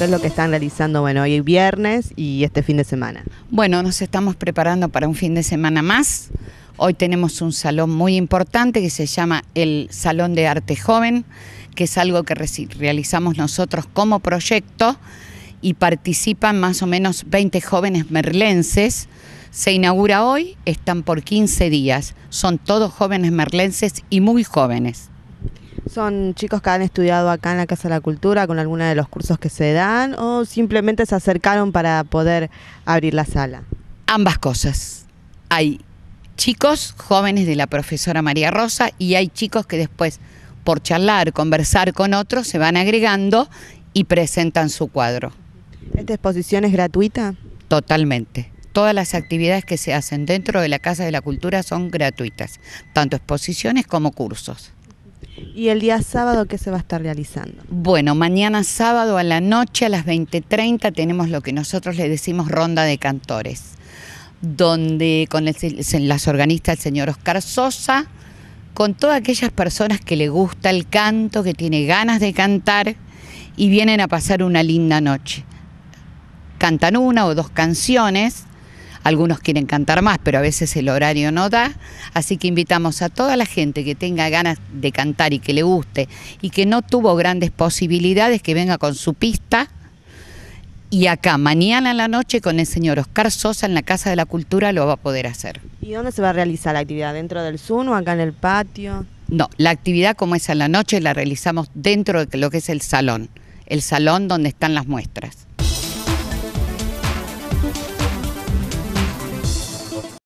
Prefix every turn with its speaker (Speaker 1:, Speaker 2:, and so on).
Speaker 1: ¿Qué es lo que están
Speaker 2: realizando, bueno, hoy
Speaker 1: viernes y este fin de semana? Bueno, nos estamos preparando para un fin de semana más. Hoy tenemos un salón muy importante que se llama el Salón de Arte Joven, que es algo que realizamos nosotros como proyecto y participan más o menos 20 jóvenes merlenses. Se inaugura hoy, están por 15 días. Son todos jóvenes merlenses y muy jóvenes.
Speaker 2: Son chicos que han estudiado acá en la Casa de la Cultura con alguno de los cursos que se dan o simplemente se acercaron para poder abrir la sala. Ambas
Speaker 1: cosas. Hay chicos jóvenes de la profesora María Rosa y hay chicos que después por charlar, conversar con otros, se van agregando y presentan su cuadro. ¿Esta exposición es gratuita? Totalmente. Todas las actividades que se hacen dentro de la Casa de la Cultura son gratuitas, tanto exposiciones como cursos. ¿Y el día sábado qué se va a estar realizando? Bueno, mañana sábado a la noche a las 20.30 tenemos lo que nosotros le decimos ronda de cantores, donde con las organistas el señor Oscar Sosa, con todas aquellas personas que le gusta el canto, que tiene ganas de cantar y vienen a pasar una linda noche. Cantan una o dos canciones algunos quieren cantar más, pero a veces el horario no da, así que invitamos a toda la gente que tenga ganas de cantar y que le guste y que no tuvo grandes posibilidades, que venga con su pista. Y acá, mañana en la noche, con el señor Oscar Sosa en la Casa de la Cultura, lo va a poder hacer.
Speaker 2: ¿Y dónde se va a realizar la actividad? ¿Dentro del Zoom o acá en el patio?
Speaker 1: No, la actividad como es en la noche la realizamos dentro de lo que es el salón, el salón donde están las muestras.